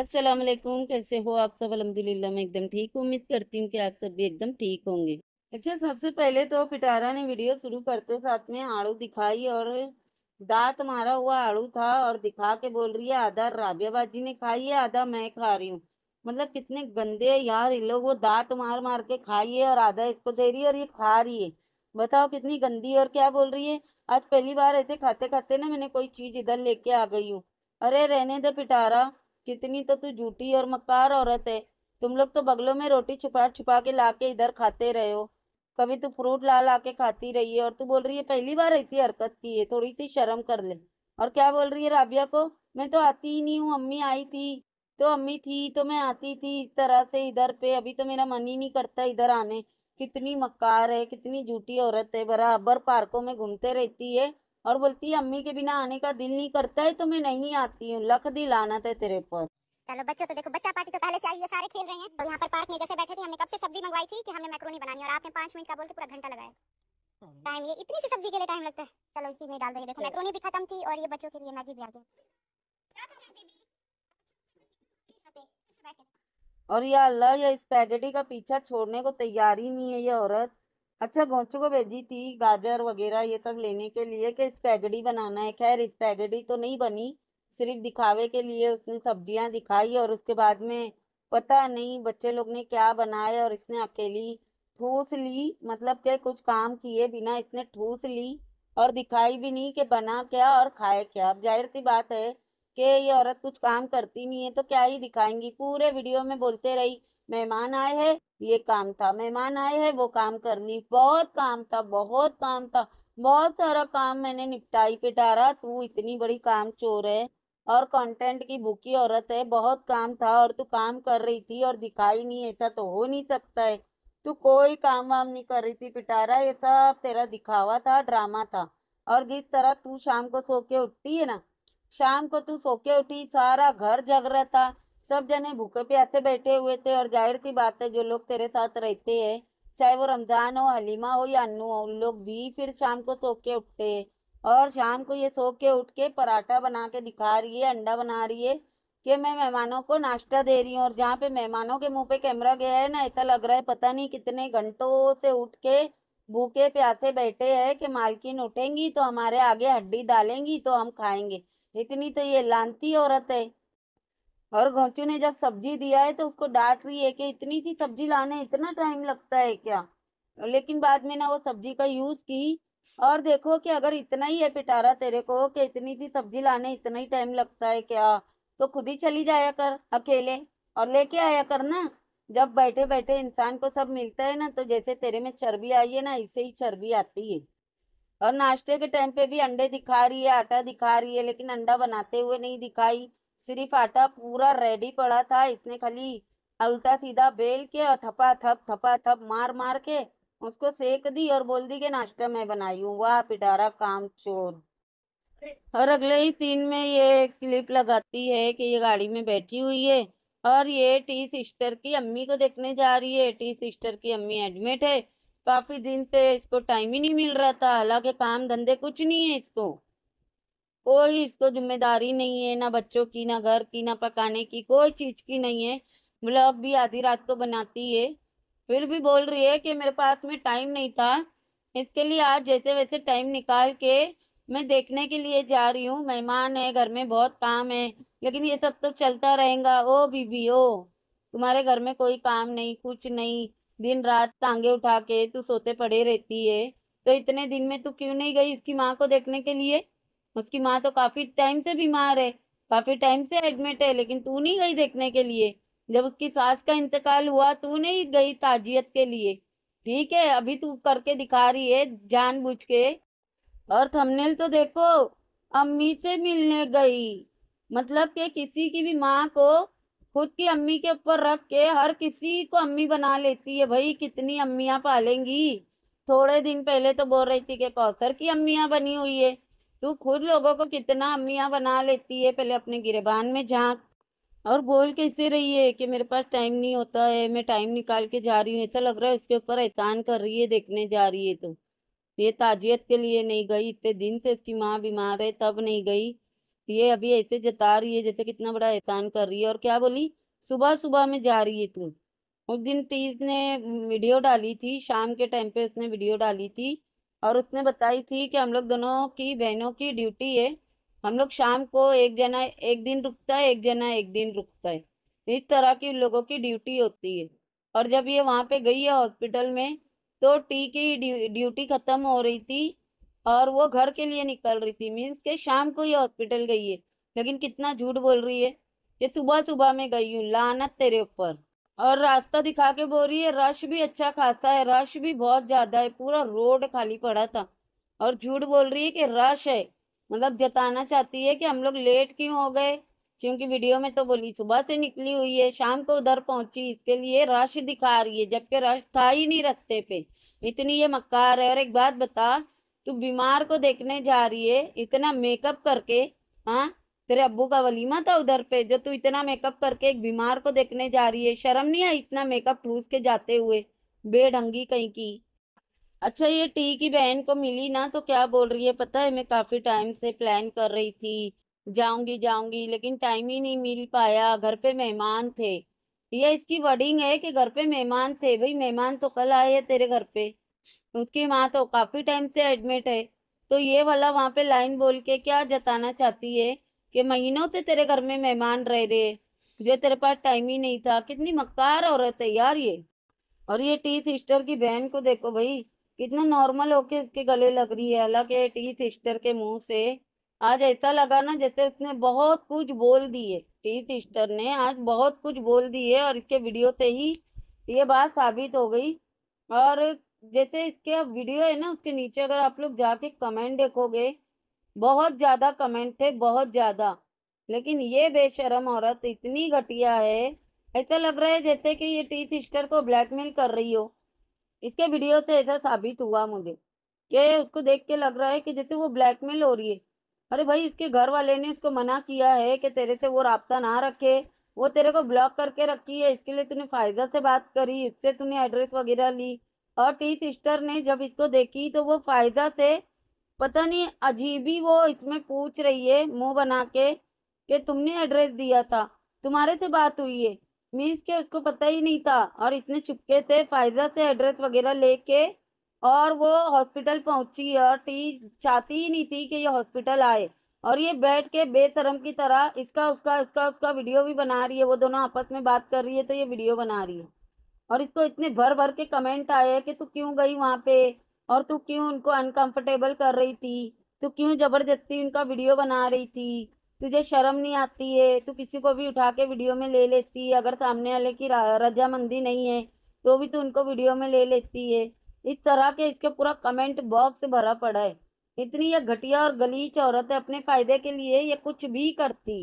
अस्सलाम वालेकुम कैसे हो आप सब अलहमदिल्ला मैं एकदम ठीक हूँ उम्मीद करती हूँ कि आप सब भी एकदम ठीक होंगे अच्छा सबसे पहले तो पिटारा ने वीडियो शुरू करते साथ में आड़ू दिखाई और दांत मारा हुआ आड़ू था और दिखा के बोल रही है आधा राबियाबाजी ने खाई है आधा मैं खा रही हूँ मतलब कितने गंदे यार ये लोग वो दांत मार मार के खाई है और आधा इसको दे रही है और ये खा रही है बताओ कितनी गंदी और क्या बोल रही है आज पहली बार ऐसे खाते खाते ना मैंने कोई चीज़ इधर लेके आ गई हूँ अरे रहने दे पिटारा कितनी तो तू झूठी और मक्कार औरत है तुम लोग तो बगलों में रोटी छुपा छुपा के ला के इधर खाते रहे हो कभी तू फ्रूट ला ला के खाती रही है और तू बोल रही है पहली बार ऐसी हरकत की है थोड़ी सी शर्म कर ले और क्या बोल रही है राबिया को मैं तो आती ही नहीं हूँ अम्मी आई थी तो अम्मी थी तो मैं आती थी इस तरह से इधर पे अभी तो मेरा मन ही नहीं करता इधर आने कितनी मक्कार है कितनी झूठी औरत है बराबर पार्कों में घूमते रहती है और बोलती है अम्मी के बिना आने का दिल नहीं करता है तो मैं नहीं आती हूँ लख दिल आना था तेरे पर चलो बच्चों तो देखो बच्चा पार्टी तो पहले से आई है सारे खेल रहे हैं तो यहाँ पर पार्क में जैसे बैठे थे हमने कब से सब्जी मंगवाई थी कि हमने मैक्रोनी बनानी और आपने पांच मिनट का बोलते पूरा घंटा लगाया टाइम ये इतनी सी सब्जी के लिए टाइम लगता है चलो इसी में डाल देंगे देखो मैक्रोनी भी खत्म थी और ये बच्चों के लिए मैगी भी आ गई और ये अल्लाह ये स्पैगेटी का पीछा छोड़ने को तैयार ही नहीं है ये औरत अच्छा गोंचू को भेजी थी गाजर वगैरह ये सब लेने के लिए कि पैगडी बनाना है खैर पैगडी तो नहीं बनी सिर्फ दिखावे के लिए उसने सब्जियां दिखाई और उसके बाद में पता नहीं बच्चे लोग ने क्या बनाया और इसने अकेली ठूस ली मतलब के कुछ काम किए बिना इसने ठूस ली और दिखाई भी नहीं कि बना क्या और खाए क्या अब जाहिर सी बात है कि ये औरत कुछ काम करती नहीं है तो क्या ही दिखाएंगी पूरे वीडियो में बोलते रही मेहमान आए हैं ये काम था मेहमान आए हैं वो काम करनी बहुत काम था बहुत काम था बहुत सारा काम मैंने निपटाई पिटारा तू इतनी बड़ी काम चोर है और कंटेंट की भूखी औरत है बहुत काम था और तू काम कर रही थी और दिखाई नहीं ऐसा तो हो नहीं सकता है तू कोई काम वाम नहीं कर रही थी पिटारा ये सब तेरा दिखावा था ड्रामा था और जिस तरह तू शाम को सो के उठती है ना शाम को तू सो के उठी सारा घर जग रहा था सब जने भूखे प्यासे बैठे हुए थे और जाहिर सी बात है जो लोग तेरे साथ रहते हैं चाहे वो रमज़ान हो हलीमा हो या अन्नू हो उन लोग भी फिर शाम को सो के उठते है और शाम को ये सो के उठ के पराठा बना के दिखा रही है अंडा बना रही है कि मैं मेहमानों को नाश्ता दे रही हूँ और जहाँ पे मेहमानों के मुंह पे कैमरा गया है ना ऐसा लग रहा है पता नहीं कितने घंटों से उठ के भूखे प्यासे बैठे हैं कि मालकिन उठेंगी तो हमारे आगे हड्डी डालेंगी तो हम खाएंगे इतनी तो ये लानती औरत है और गौचू ने जब सब्जी दिया है तो उसको डांट रही है कि इतनी सी सब्जी लाने इतना टाइम लगता है क्या लेकिन बाद में ना वो सब्जी का यूज की और देखो कि अगर इतना ही है पिटारा तेरे को कि इतनी सी सब्जी लाने इतना ही टाइम लगता है क्या तो खुद ही चली जाया कर अकेले और लेके आया कर ना जब बैठे बैठे इंसान को सब मिलता है ना तो जैसे तेरे में चर्बी आई है ना इसे ही चर्बी आती है और नाश्ते के टाइम पे भी अंडे दिखा रही है आटा दिखा रही है लेकिन अंडा बनाते हुए नहीं दिखाई सिर्फ आटा पूरा रेडी पड़ा था इसने खाली उल्टा सीधा बेल के और थपा थप थपा थप मार मार के उसको सेक दी और बोल दी कि नाश्ता मैं बनाई हूँ वाह पिटारा काम चोर और अगले ही सीन में ये क्लिप लगाती है कि ये गाड़ी में बैठी हुई है और ये टी सिस्टर की अम्मी को देखने जा रही है टी सिस्टर की अम्मी एडमिट है काफ़ी दिन से इसको टाइम ही नहीं मिल रहा था हालांकि काम धंधे कुछ नहीं है इसको कोई इसको जिम्मेदारी नहीं है ना बच्चों की ना घर की ना पकाने की कोई चीज़ की नहीं है ब्लॉग मतलब भी आधी रात को बनाती है फिर भी बोल रही है कि मेरे पास में टाइम नहीं था इसके लिए आज जैसे वैसे टाइम निकाल के मैं देखने के लिए जा रही हूँ मेहमान है घर में बहुत काम है लेकिन ये सब तो चलता रहेगा ओ बीबी ओ तुम्हारे घर में कोई काम नहीं कुछ नहीं दिन रात टांगे उठा के तू सोते पड़े रहती है तो इतने दिन में तू क्यों नहीं गई इसकी माँ को देखने के लिए उसकी माँ तो काफी टाइम से बीमार है काफी टाइम से एडमिट है लेकिन तू नहीं गई देखने के लिए जब उसकी सास का इंतकाल हुआ तू नहीं गई ताजियत के लिए ठीक है अभी तू करके दिखा रही है जानबूझ के और थंबनेल तो देखो अम्मी से मिलने गई मतलब कि किसी की भी माँ को खुद की अम्मी के ऊपर रख के हर किसी को अम्मी बना लेती है भाई कितनी अम्मियाँ पालेंगी थोड़े दिन पहले तो बोल रही थी कि कौसर की अम्मियाँ बनी हुई है तू खुद लोगों को कितना अम्मियाँ बना लेती है पहले अपने गिरबान में झाँक और बोल कैसे रही है कि मेरे पास टाइम नहीं होता है मैं टाइम निकाल के जा रही हूँ ऐसा लग रहा है उसके ऊपर एहसान कर रही है देखने जा रही है तो ये ताजियत के लिए नहीं गई इतने दिन से उसकी माँ बीमार है तब नहीं गई ये अभी ऐसे जता रही है जैसे कितना बड़ा एहसान कर रही है और क्या बोली सुबह सुबह में जा रही है तू उस दिन तीज ने वीडियो डाली थी शाम के टाइम पे उसने वीडियो डाली थी और उसने बताई थी कि हम लोग दोनों की बहनों की ड्यूटी है हम लोग शाम को एक जना एक दिन रुकता है एक जना एक दिन रुकता है इस तरह की लोगों की ड्यूटी होती है और जब ये वहाँ पे गई है हॉस्पिटल में तो टी की ड्यूटी ख़त्म हो रही थी और वो घर के लिए निकल रही थी मीन्स के शाम को ये हॉस्पिटल गई है लेकिन कितना झूठ बोल रही है ये सुबह सुबह में गई हूँ लानत तेरे ऊपर और रास्ता दिखा के बोल रही है रश भी अच्छा खासा है रश भी बहुत ज्यादा है पूरा रोड खाली पड़ा था और झूठ बोल रही है कि रश है मतलब जताना चाहती है कि हम लोग लेट क्यों हो गए क्योंकि वीडियो में तो बोली सुबह से निकली हुई है शाम को उधर पहुंची इसके लिए रश दिखा रही है जबकि रश था ही नहीं रखते पे इतनी ये मक्कार है और एक बात बता तू बीमार को देखने जा रही है इतना मेकअप करके हाँ तेरे अब्बू का वलीमा था उधर पे जो तू इतना मेकअप करके एक बीमार को देखने जा रही है शर्म नहीं आई इतना मेकअप ठूस के जाते हुए बेढंगी कहीं की अच्छा ये टी की बहन को मिली ना तो क्या बोल रही है पता है मैं काफ़ी टाइम से प्लान कर रही थी जाऊंगी जाऊंगी लेकिन टाइम ही नहीं मिल पाया घर पे मेहमान थे ये इसकी वर्डिंग है कि घर पे मेहमान थे भाई मेहमान तो कल आए है तेरे घर पे उसकी माँ तो काफ़ी टाइम से एडमिट है तो ये वाला वहाँ पे लाइन बोल के क्या जताना चाहती है कि महीनों से तेरे घर में मेहमान रह रहे जो तेरे पास टाइम ही नहीं था कितनी मक्कार औरत है यार ये और ये टी सिस्टर की बहन को देखो भाई कितना नॉर्मल होके इसके गले लग रही है हालांकि टी सिस्टर के मुंह से आज ऐसा लगा ना जैसे उसने बहुत कुछ बोल दिए टी सिस्टर ने आज बहुत कुछ बोल दिए और इसके वीडियो से ही ये बात साबित हो गई और जैसे इसके वीडियो है ना उसके नीचे अगर आप लोग जाके कमेंट देखोगे बहुत ज़्यादा कमेंट थे बहुत ज़्यादा लेकिन ये बेशरम औरत इतनी घटिया है ऐसा लग रहा है जैसे कि ये टी सिस्टर को ब्लैकमेल कर रही हो इसके वीडियो से ऐसा साबित हुआ मुझे कि उसको देख के लग रहा है कि जैसे वो ब्लैकमेल हो रही है अरे भाई इसके घर वाले ने उसको मना किया है कि तेरे से वो रबता ना रखे वो तेरे को ब्लॉक करके रखी है इसके लिए तूने फ़ायदा से बात करी उससे तूने एड्रेस वगैरह ली और टी सिस्टर ने जब इसको देखी तो वो फ़ायदा से पता नहीं अजीब ही वो इसमें पूछ रही है मुंह बना के कि तुमने एड्रेस दिया था तुम्हारे से बात हुई है मीन्स के उसको पता ही नहीं था और इतने चुपके थे फायजा से एड्रेस वगैरह लेके और वो हॉस्पिटल पहुंची और टी चाहती ही नहीं थी कि ये हॉस्पिटल आए और ये बैठ के बेतरम की तरह इसका उसका इसका उसका वीडियो भी बना रही है वो दोनों आपस में बात कर रही है तो ये वीडियो बना रही है और इसको इतने भर भर के कमेंट आए कि तू क्यों गई वहाँ पे और तू क्यों उनको अनकंफर्टेबल कर रही थी तू क्यों जबरदस्ती उनका वीडियो बना रही थी तुझे शर्म नहीं आती है तू किसी को भी उठा के वीडियो में ले लेती है अगर सामने वाले की रजामंदी नहीं है तो भी तू उनको वीडियो में ले लेती है इस तरह के इसके पूरा कमेंट बॉक्स भरा पड़ा है इतनी ये घटिया और गलीच औरत है अपने फायदे के लिए ये कुछ भी करती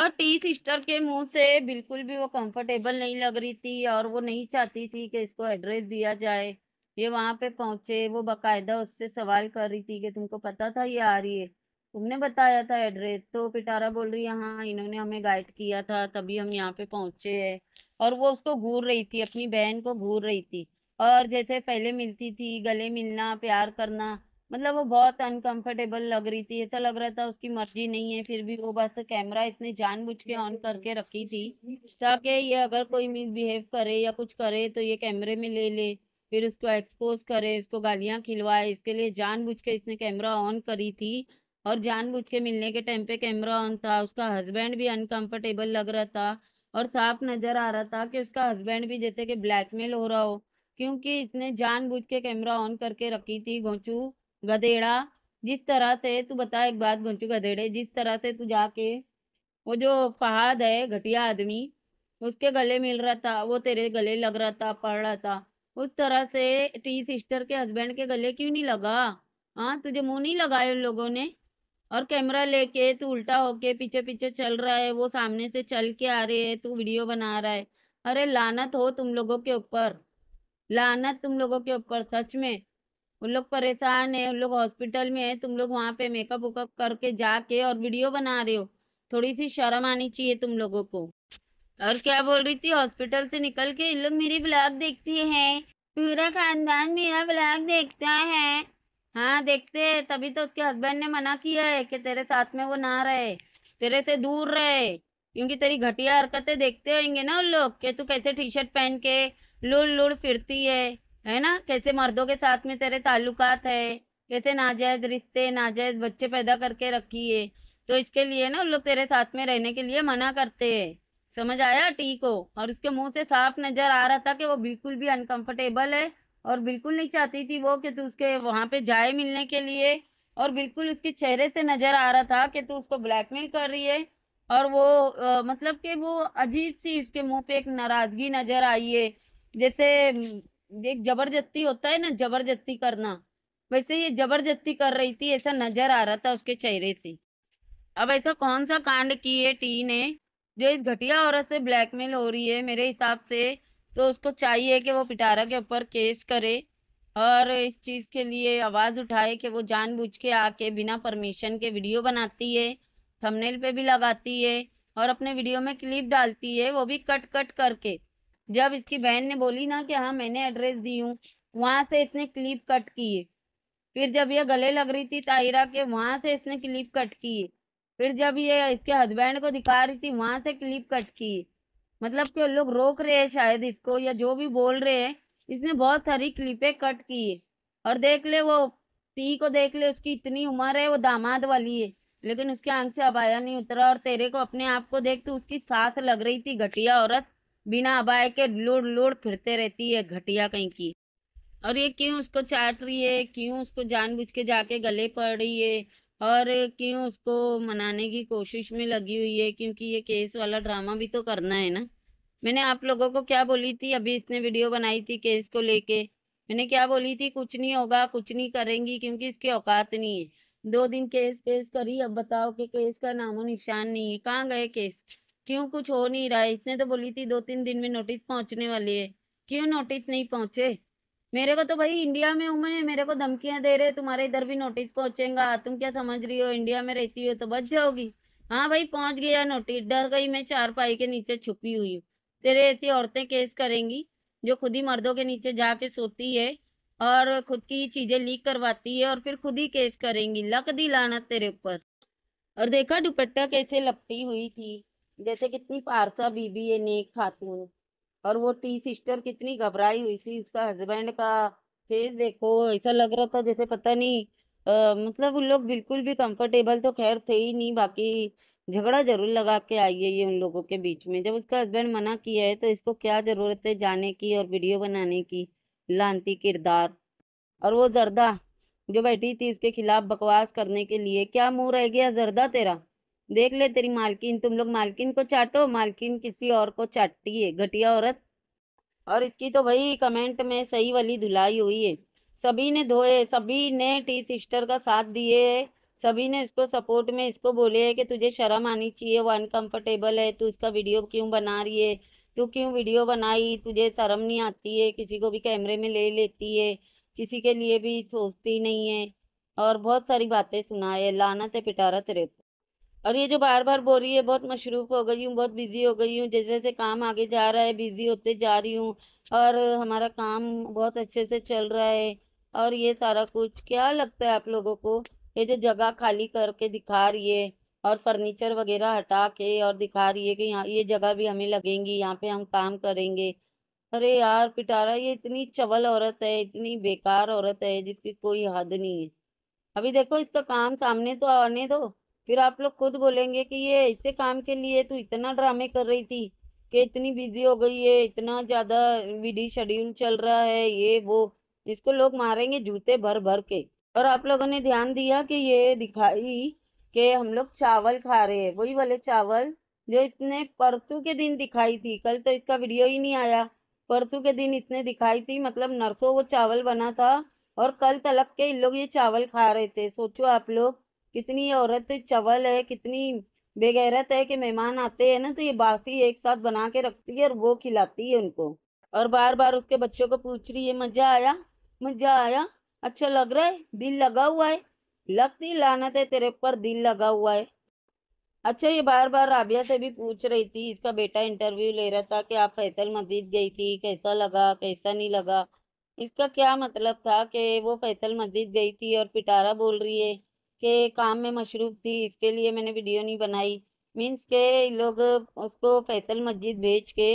और टी सिस्टर के मुंह से बिल्कुल भी वो कंफर्टेबल नहीं लग रही थी और वो नहीं चाहती थी कि इसको एड्रेस दिया जाए ये वहां पे पहुंचे वो बकायदा उससे सवाल कर रही थी कि तुमको पता था ये आ रही है तुमने बताया था एड्रेस तो पिटारा बोल रही है हाँ इन्होंने हमें गाइड किया था तभी हम यहाँ पे पहुंचे हैं और वो उसको घूर रही थी अपनी बहन को घूर रही थी और जैसे पहले मिलती थी गले मिलना प्यार करना मतलब वो बहुत अनकंफर्टेबल लग रही थी ऐसा लग रहा था उसकी मर्जी नहीं है फिर भी वो बस कैमरा इतने जानबूझ के ऑन करके रखी थी ताकि ये अगर कोई मिसबिहेव करे या कुछ करे तो ये कैमरे में ले ले फिर उसको एक्सपोज करे उसको गालियाँ खिलवाए इसके लिए जानबूझ के इसने कैमरा ऑन करी थी और जानबूझ के मिलने के टाइम पे कैमरा ऑन था उसका हस्बैंड भी अनकंफर्टेबल लग रहा था और साफ नज़र आ रहा था कि उसका हस्बैंड भी जैसे कि ब्लैकमेल हो रहा हो क्योंकि इसने जानबूझ के कैमरा ऑन करके रखी थी घोंचू गधेड़ा जिस तरह से तू बता एक बात घोंचू गधेड़े जिस तरह से तू जाके वो जो फहाद है घटिया आदमी उसके गले मिल रहा था वो तेरे गले लग रहा था पड़ रहा था उस तरह से टी सिस्टर के हस्बैंड के गले क्यों नहीं लगा हाँ तुझे मुंह नहीं लगाए उन लोगों ने और कैमरा लेके तू उल्टा होके पीछे पीछे चल रहा है वो सामने से चल के आ रही है तू वीडियो बना रहा है अरे लानत हो तुम लोगों के ऊपर लानत तुम लोगों के ऊपर सच में उन लोग परेशान है उन लोग हॉस्पिटल में है तुम लोग वहाँ पे मेकअप वेकअप करके जाके और वीडियो बना रहे हो थोड़ी सी शर्म आनी चाहिए तुम लोगों को और क्या बोल रही थी हॉस्पिटल से निकल के इन लोग मेरी ब्लॉग देखती है पूरा खानदान मेरा ब्लॉग देखता है हाँ देखते है तभी तो उसके हस्बैंड ने मना किया है कि तेरे साथ में वो ना रहे तेरे से दूर रहे क्योंकि तेरी घटिया हरकतें देखते होंगे ना उन लोग कि तू कैसे टी शर्ट पहन के लुड़ लुड़ फिरती है है ना कैसे मर्दों के साथ में तेरे ताल्लुकात है कैसे नाजायज रिश्ते नाजायज बच्चे पैदा करके रखी है तो इसके लिए ना उन लोग तेरे साथ में रहने के लिए मना करते हैं समझ आया टी को और उसके मुंह से साफ नजर आ रहा था कि वो बिल्कुल भी अनकंफर्टेबल है और बिल्कुल नहीं चाहती थी वो कि तू उसके वहाँ पे जाए मिलने के लिए और बिल्कुल उसके चेहरे से नजर आ रहा था कि तू उसको ब्लैकमेल कर रही है और वो आ, मतलब कि वो अजीब सी उसके मुंह पे एक नाराजगी नजर आई है जैसे एक जबरदस्ती होता है ना जबरदस्ती करना वैसे ये जबरदस्ती कर रही थी ऐसा नजर आ रहा था उसके चेहरे से अब ऐसा कौन सा कांड किए टी ने जो इस घटिया औरत से ब्लैकमेल हो रही है मेरे हिसाब से तो उसको चाहिए कि वो पिटारा के ऊपर केस करे और इस चीज़ के लिए आवाज़ उठाए कि वो जानबूझ के आके बिना परमिशन के वीडियो बनाती है थंबनेल पे भी लगाती है और अपने वीडियो में क्लिप डालती है वो भी कट कट करके जब इसकी बहन ने बोली ना कि हाँ मैंने एड्रेस दी हूँ वहाँ से इसने क्लिप कट किए फिर जब यह गले लग रही थी ताहिरा के वहाँ से इसने क्लिप कट किए फिर जब ये इसके हस्बैंड को दिखा रही थी वहां से क्लिप कट की मतलब कि लोग रोक रहे हैं शायद इसको या जो भी बोल रहे हैं इसने बहुत सारी क्लिपें कट की और देख ले वो सी को देख ले उसकी इतनी उम्र है वो दामाद वाली है लेकिन उसके आंख से अबाया नहीं उतरा और तेरे को अपने आप को देख तो उसकी साथ लग रही थी घटिया औरत बिना अबाया के लोड़ लोड़ फिरते रहती है घटिया कहीं की और ये क्यों उसको चाट रही है क्यों उसको जानबूझ के जाके गले पड़ रही है और क्यों उसको मनाने की कोशिश में लगी हुई है क्योंकि ये केस वाला ड्रामा भी तो करना है ना मैंने आप लोगों को क्या बोली थी अभी इसने वीडियो बनाई थी केस को लेके मैंने क्या बोली थी कुछ नहीं होगा कुछ नहीं करेंगी क्योंकि इसकी औकात नहीं है दो दिन केस केस करी अब बताओ कि केस का नामो निशान नहीं है कहाँ गए केस क्यों कुछ हो नहीं रहा है इसने तो बोली थी दो तीन दिन में नोटिस पहुँचने वाली है क्यों नोटिस नहीं पहुँचे मेरे को तो भाई इंडिया में हूँ मैं मेरे को धमकियां दे रहे तुम्हारे इधर भी नोटिस पहुंचेगा तुम क्या समझ रही हो इंडिया में रहती हो तो बच जाओगी हाँ भाई पहुंच गया नोटिस डर गई मैं चार पाई के नीचे छुपी हुई हूँ तेरे ऐसी औरतें केस करेंगी जो खुद ही मर्दों के नीचे जाके सोती है और खुद की चीजें लीक करवाती है और फिर खुद ही केस करेंगी लक दी लाना तेरे ऊपर और देखा दुपट्टा कैसे लपटी हुई थी जैसे कितनी पारसा बीबी है नेक खातून और वो टी सिस्टर कितनी घबराई हुई थी उसका हस्बैंड का फेस देखो ऐसा लग रहा था जैसे पता नहीं आ, मतलब उन लोग बिल्कुल भी कंफर्टेबल तो खैर थे ही नहीं बाकी झगड़ा जरूर लगा के आई है ये उन लोगों के बीच में जब उसका हस्बैंड मना किया है तो इसको क्या ज़रूरत है जाने की और वीडियो बनाने की लानती किरदार और वो जरदा जो बैठी थी उसके खिलाफ बकवास करने के लिए क्या मुँह रह गया जरदा तेरा देख ले तेरी मालकिन तुम लोग मालकिन को चाटो मालकिन किसी और को चाटती है घटिया औरत और इसकी तो भाई कमेंट में सही वाली धुलाई हुई है सभी ने धोए सभी ने टी सिस्टर का साथ दिए है सभी ने इसको सपोर्ट में इसको बोले है कि तुझे शर्म आनी चाहिए वो अनकम्फर्टेबल है तू इसका वीडियो क्यों बना रही है तू क्यों वीडियो बनाई तुझे शर्म नहीं आती है किसी को भी कैमरे में ले लेती है किसी के लिए भी सोचती नहीं है और बहुत सारी बातें सुनाए लाना ते पिटारा तेरे को और ये जो बार बार बोल रही है बहुत मशरूफ़ हो गई हूँ बहुत बिज़ी हो गई हूँ जैसे जैसे काम आगे जा रहा है बिज़ी होते जा रही हूँ और हमारा काम बहुत अच्छे से चल रहा है और ये सारा कुछ क्या लगता है आप लोगों को ये जो जगह खाली करके दिखा रही है और फर्नीचर वगैरह हटा के और दिखा रही है कि यहाँ ये जगह भी हमें लगेंगी यहाँ पे हम काम करेंगे अरे यार पिटारा ये इतनी चवल औरत है इतनी बेकार औरत है जिसकी कोई हद नहीं है अभी देखो इसका काम सामने तो आने दो फिर आप लोग खुद बोलेंगे कि ये ऐसे काम के लिए तू इतना ड्रामे कर रही थी कि इतनी बिजी हो गई है इतना ज़्यादा विधि शेड्यूल चल रहा है ये वो इसको लोग मारेंगे जूते भर भर के और आप लोगों ने ध्यान दिया कि ये दिखाई कि हम लोग चावल खा रहे हैं वही वाले चावल जो इतने परसों के दिन दिखाई थी कल तो इसका वीडियो ही नहीं आया परसों के दिन इतने दिखाई थी मतलब नरसों वो चावल बना था और कल तलक के इन लोग ये चावल खा रहे थे सोचो आप लोग कितनी औरत चवल है कितनी बेगैरत है कि मेहमान आते हैं ना तो ये बासी एक साथ बना के रखती है और वो खिलाती है उनको और बार बार उसके बच्चों को पूछ रही है मज़ा आया मज़ा आया अच्छा लग रहा है दिल लगा हुआ है लगती लानत है तेरे पर दिल लगा हुआ है अच्छा ये बार बार राबिया से भी पूछ रही थी इसका बेटा इंटरव्यू ले रहा था कि आप फैसल मस्जिद गई थी कैसा लगा कैसा नहीं लगा इसका क्या मतलब था कि वो फैसल मस्जिद गई थी और पिटारा बोल रही है के काम में मशरूफ़ थी इसके लिए मैंने वीडियो नहीं बनाई मीन्स के लोग उसको फैसल मस्जिद भेज के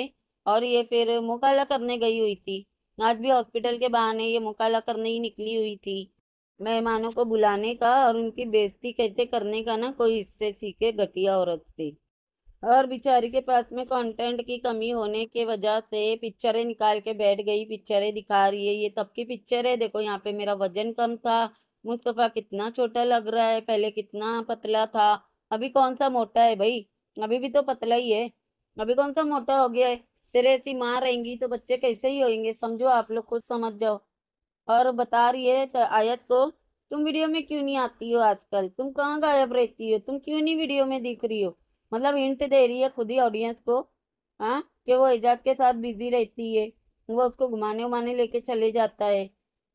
और ये फिर मुकाला करने गई हुई थी आज भी हॉस्पिटल के बहाने ये मुकाला करने ही निकली हुई थी मेहमानों को बुलाने का और उनकी बेइज्जती कैसे करने का ना कोई इससे सीखे घटिया औरत से और बेचारी के पास में कंटेंट की कमी होने के वजह से पिक्चरें निकाल के बैठ गई पिक्चरें दिखा रही है ये तब की पिक्चर है देखो यहाँ पे मेरा वजन कम था मुस्तफा कितना छोटा लग रहा है पहले कितना पतला था अभी कौन सा मोटा है भाई अभी भी तो पतला ही है अभी कौन सा मोटा हो गया है तेरे ऐसी माँ रहेंगी तो बच्चे कैसे ही होंगे समझो आप लोग कुछ समझ जाओ और बता रही है तो आयत को तुम वीडियो में क्यों नहीं आती हो आजकल तुम कहाँ गायब रहती हो तुम क्यों नहीं वीडियो में दिख रही हो मतलब हिंट दे रही है खुद ही ऑडियंस को हाँ कि वो एजाज के साथ बिजी रहती है वो उसको घुमाने उमाने लेके चले जाता है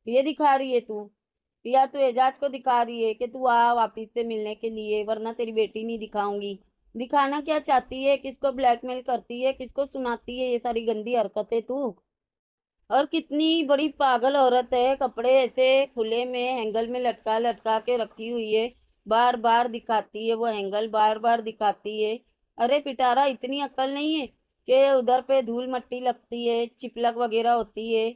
ये दिखा रही है तू या तो एजाज को दिखा रही है कि तू आ वापिस से मिलने के लिए वरना तेरी बेटी नहीं दिखाऊंगी दिखाना क्या चाहती है किसको ब्लैकमेल करती है किसको सुनाती है ये सारी गंदी हरकतें तू और कितनी बड़ी पागल औरत है कपड़े ऐसे खुले में हैंगल में लटका लटका के रखी हुई है बार बार दिखाती है वो हैंगल बार बार दिखाती है अरे पिटारा इतनी अकल नहीं है कि उधर पे धूल मट्टी लगती है चिपलक वगैरह होती है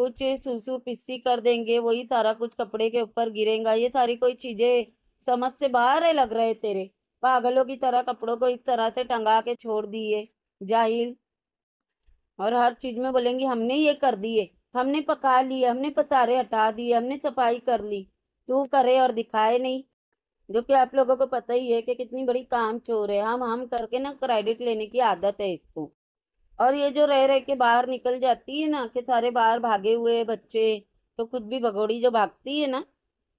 कुछ सूसु पिस्सी कर देंगे वही सारा कुछ कपड़े के ऊपर गिरेगा ये सारी कोई चीज़ें समझ से बाहर है लग रहे तेरे पागलों की तरह कपड़ों को इस तरह से टंगा के छोड़ दिए जाहिल और हर चीज़ में बोलेंगे हमने ये कर दिए हमने पका लिए हमने पतारे हटा दिए हमने सफाई कर ली तू करे और दिखाए नहीं जो कि आप लोगों को पता ही है कि कितनी बड़ी काम चोर है हम हम करके ना क्रेडिट लेने की आदत है इसको और ये जो रह रह के बाहर निकल जाती है ना कि सारे बाहर भागे हुए बच्चे तो खुद भी भगोड़ी जो भागती है ना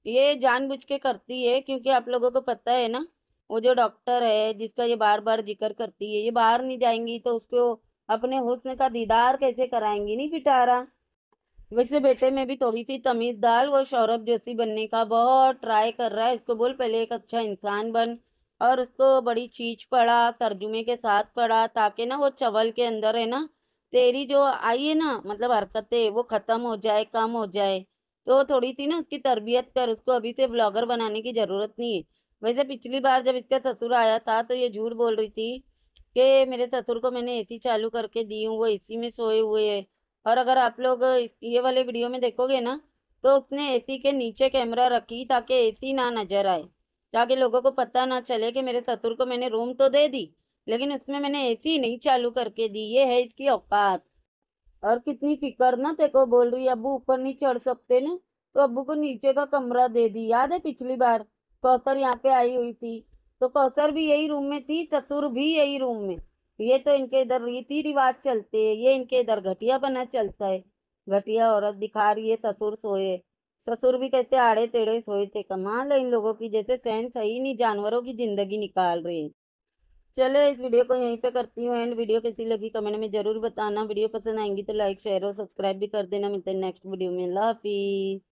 ये जानबूझ के करती है क्योंकि आप लोगों को पता है ना वो जो डॉक्टर है जिसका ये बार बार जिक्र करती है ये बाहर नहीं जाएंगी तो उसको अपने हुस्न का दीदार कैसे कराएंगी नहीं पिटारा वैसे बेटे में भी थोड़ी सी तमीज़ डाल वो सौरभ जोशी बनने का बहुत ट्राई कर रहा है इसको बोल पहले एक अच्छा इंसान बन और उसको बड़ी चीज पढ़ा तर्जुमे के साथ पढ़ा ताकि ना वो चवल के अंदर है ना तेरी जो आई है ना मतलब हरकतें वो ख़त्म हो जाए कम हो जाए तो थोड़ी सी ना उसकी तरबियत कर उसको अभी से ब्लॉगर बनाने की ज़रूरत नहीं है वैसे पिछली बार जब इसका ससुर आया था तो ये झूठ बोल रही थी कि मेरे ससुर को मैंने ए चालू करके दी हूँ वो ए में सोए हुए है और अगर आप लोग ये वाले वीडियो में देखोगे ना तो उसने ए के नीचे कैमरा रखी ताकि ए ना नज़र आए ताकि लोगों को पता ना चले कि मेरे ससुर को मैंने रूम तो दे दी लेकिन उसमें मैंने एसी नहीं चालू करके दी ये है इसकी औकात और कितनी फिक्र ना तेको को बोल रही अबू ऊपर नहीं चढ़ सकते ना तो अबू को नीचे का कमरा दे दी याद है पिछली बार कौसर यहाँ पे आई हुई थी तो कौसर भी यही रूम में थी ससुर भी यही रूम में ये तो इनके इधर रीति रिवाज चलते है ये इनके इधर घटिया बना चलता है घटिया औरत दिखा रही है ससुर सोए ससुर भी कहते आड़े तेड़े सोए थे कमाल है इन लोगों की जैसे सहन सही नहीं जानवरों की जिंदगी निकाल रहे हैं चले इस वीडियो को यहीं पे करती हूँ एंड वीडियो कैसी लगी कमेंट में ज़रूर बताना वीडियो पसंद आएंगी तो लाइक शेयर और सब्सक्राइब भी कर देना मिलते हैं नेक्स्ट वीडियो में अल्लाह हाफिज़